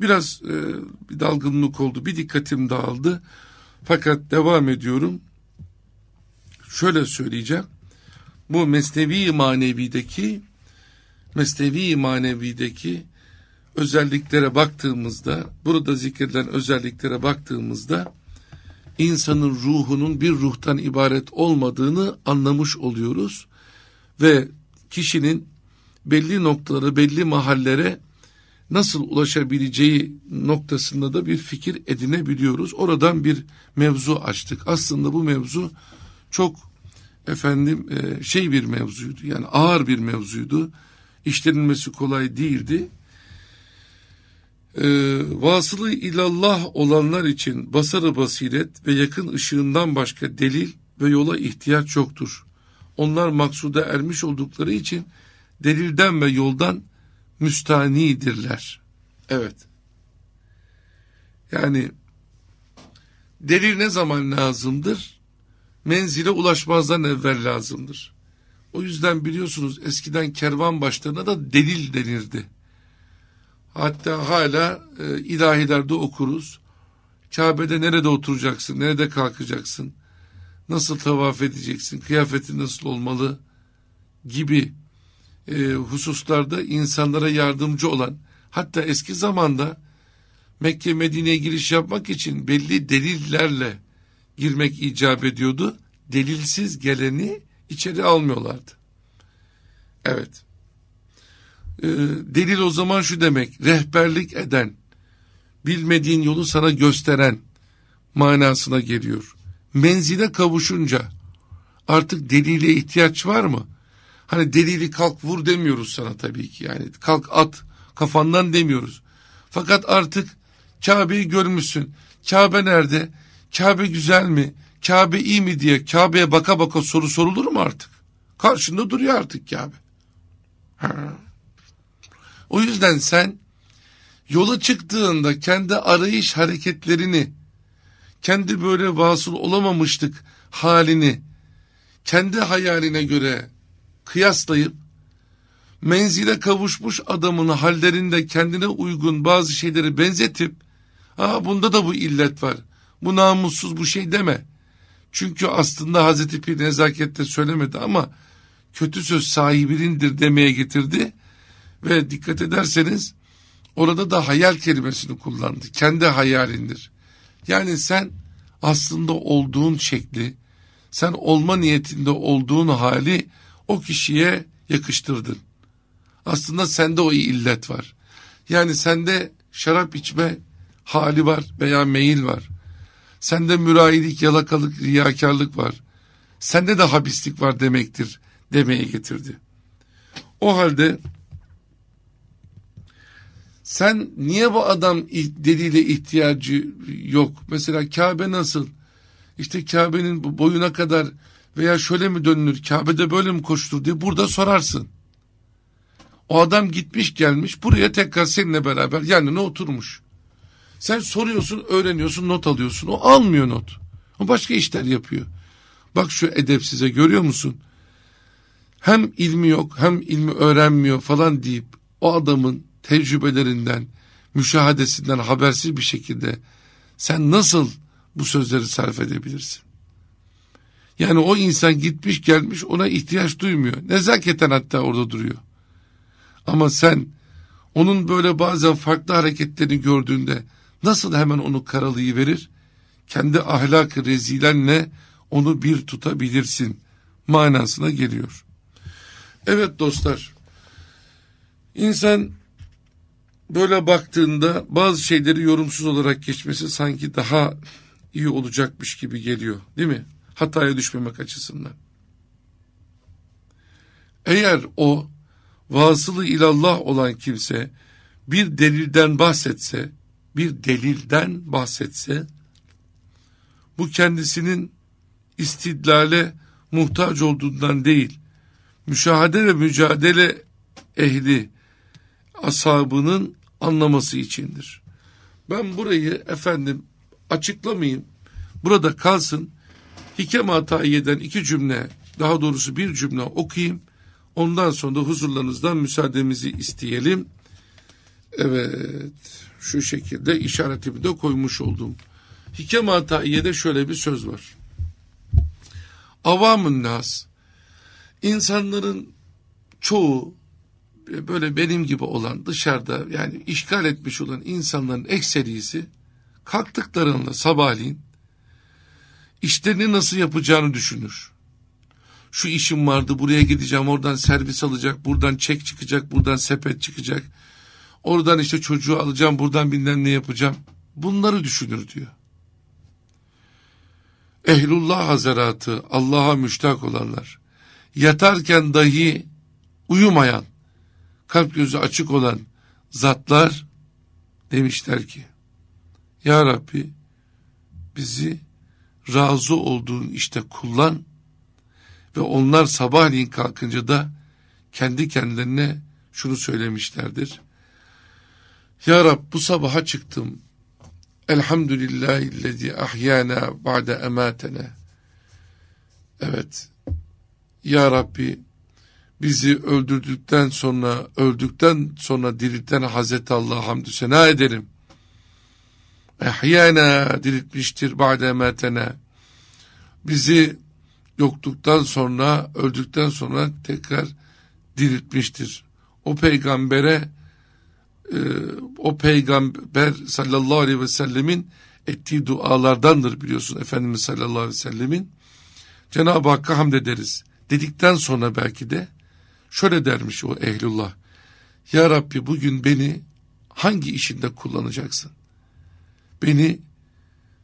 Biraz e, bir dalgınlık oldu, bir dikkatim dağıldı. Fakat devam ediyorum. Şöyle söyleyeceğim. Bu mesnevi manevideki mesnevi manevideki özelliklere baktığımızda, burada zikredilen özelliklere baktığımızda insanın ruhunun bir ruhtan ibaret olmadığını anlamış oluyoruz. Ve kişinin belli noktalara, belli mahallere nasıl ulaşabileceği noktasında da bir fikir edinebiliyoruz. Oradan bir mevzu açtık. Aslında bu mevzu çok efendim e, şey bir mevzuydu. Yani ağır bir mevzuydu. İşlenilmesi kolay değildi e, vasılı ilallah olanlar için basarı basiret ve yakın ışığından başka delil ve yola ihtiyaç yoktur. Onlar maksuda ermiş oldukları için delilden ve yoldan müstanidirler. Evet. Yani delil ne zaman lazımdır? Menzile ulaşmazdan evvel lazımdır. O yüzden biliyorsunuz eskiden kervan başlarına da delil denirdi. Hatta hala e, ilahilerde okuruz. Kabe'de nerede oturacaksın, nerede kalkacaksın, nasıl tavaf edeceksin, kıyafetin nasıl olmalı gibi e, hususlarda insanlara yardımcı olan, hatta eski zamanda Mekke Medine'ye giriş yapmak için belli delillerle girmek icap ediyordu. Delilsiz geleni içeri almıyorlardı. Evet. Ee, delil o zaman şu demek, rehberlik eden, bilmediğin yolu sana gösteren manasına geliyor. Menzile kavuşunca artık delile ihtiyaç var mı? Hani delili kalk vur demiyoruz sana tabii ki yani kalk at kafandan demiyoruz. Fakat artık Kabe'yi görmüşsün. Kabe nerede? Kabe güzel mi? Kabe iyi mi diye Kabe'ye baka baka soru sorulur mu artık? Karşında duruyor artık Kabe. Ha. O yüzden sen yola çıktığında kendi arayış hareketlerini, kendi böyle vasıl olamamıştık halini, kendi hayaline göre kıyaslayıp, menzile kavuşmuş adamın hallerinde kendine uygun bazı şeyleri benzetip, aa bunda da bu illet var, bu namussuz bu şey deme. Çünkü aslında Hazreti Pir nezakette söylemedi ama kötü söz sahibinindir demeye getirdi. Ve dikkat ederseniz orada da hayal kelimesini kullandı. Kendi hayalindir. Yani sen aslında olduğun şekli, sen olma niyetinde olduğun hali o kişiye yakıştırdın. Aslında sende o illet var. Yani sende şarap içme hali var veya meyil var. Sende mürayilik, yalakalık, riyakarlık var. Sende de habislik var demektir demeye getirdi. O halde sen niye bu adam dediğiyle ihtiyacı yok? Mesela Kabe nasıl? İşte Kabe'nin boyuna kadar veya şöyle mi dönülür? Kabe'de böyle mi koştur diye burada sorarsın. O adam gitmiş gelmiş buraya tekrar seninle beraber yanına oturmuş. Sen soruyorsun, öğreniyorsun, not alıyorsun. O almıyor not. O başka işler yapıyor. Bak şu edepsize görüyor musun? Hem ilmi yok, hem ilmi öğrenmiyor falan deyip o adamın tecrübelerinden, müşahadesinden habersiz bir şekilde sen nasıl bu sözleri sarf edebilirsin? Yani o insan gitmiş gelmiş ona ihtiyaç duymuyor. Nezaketen hatta orada duruyor. Ama sen onun böyle bazen farklı hareketlerini gördüğünde nasıl hemen onu karalayıverir, Kendi ahlak rezilenle onu bir tutabilirsin manasına geliyor. Evet dostlar. İnsan böyle baktığında bazı şeyleri yorumsuz olarak geçmesi sanki daha iyi olacakmış gibi geliyor değil mi? Hataya düşmemek açısından. Eğer o vasılı ilallah olan kimse bir delilden bahsetse, bir delilden bahsetse, bu kendisinin istidlale muhtaç olduğundan değil, müşahede ve mücadele ehli asabının anlaması içindir. Ben burayı efendim açıklamayayım. Burada kalsın. Hikem hatayeden iki cümle daha doğrusu bir cümle okuyayım. Ondan sonra da huzurlarınızdan müsaademizi isteyelim. Evet şu şekilde işaretimi de koymuş oldum. Hikem Hatayiye'de şöyle bir söz var. Avamın nas, insanların çoğu böyle benim gibi olan dışarıda yani işgal etmiş olan insanların ekserisi kalktıklarında sabahleyin işlerini nasıl yapacağını düşünür. Şu işim vardı buraya gideceğim oradan servis alacak buradan çek çıkacak buradan sepet çıkacak oradan işte çocuğu alacağım buradan bilmem ne yapacağım bunları düşünür diyor. Ehlullah hazaratı Allah'a müştak olanlar yatarken dahi uyumayan kalp gözü açık olan zatlar demişler ki Ya Rabbi bizi razı olduğun işte kullan ve onlar sabahleyin kalkınca da kendi kendilerine şunu söylemişlerdir. Ya Rab bu sabaha çıktım. Elhamdülillahillezî ahyana ba'de ematene. Evet. Ya Rabbi bizi öldürdükten sonra öldükten sonra dirilten Hazreti Allah'a hamdü sena edelim. Ehyana diriltmiştir ba'demetene. Bizi yokluktan sonra öldükten sonra tekrar diriltmiştir. O peygambere e, o peygamber sallallahu aleyhi ve sellemin ettiği dualardandır biliyorsun Efendimiz sallallahu aleyhi ve sellemin. Cenab-ı Hakk'a hamd ederiz dedikten sonra belki de Şöyle dermiş o ehlullah. Ya Rabbi bugün beni hangi işinde kullanacaksın? Beni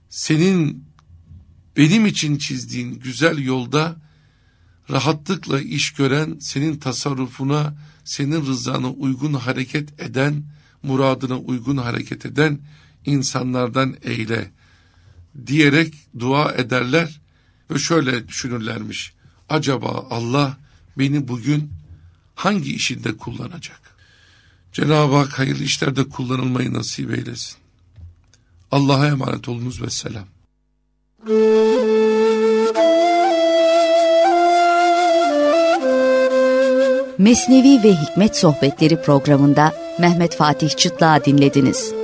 senin benim için çizdiğin güzel yolda rahatlıkla iş gören, senin tasarrufuna, senin rızana uygun hareket eden, muradına uygun hareket eden insanlardan eyle diyerek dua ederler ve şöyle düşünürlermiş. Acaba Allah beni bugün hangi işinde kullanacak? Cenab-ı Hak hayırlı işlerde kullanılmayı nasip eylesin. Allah'a emanet olunuz ve selam. Mesnevi ve Hikmet Sohbetleri programında Mehmet Fatih Çıtlığa dinlediniz.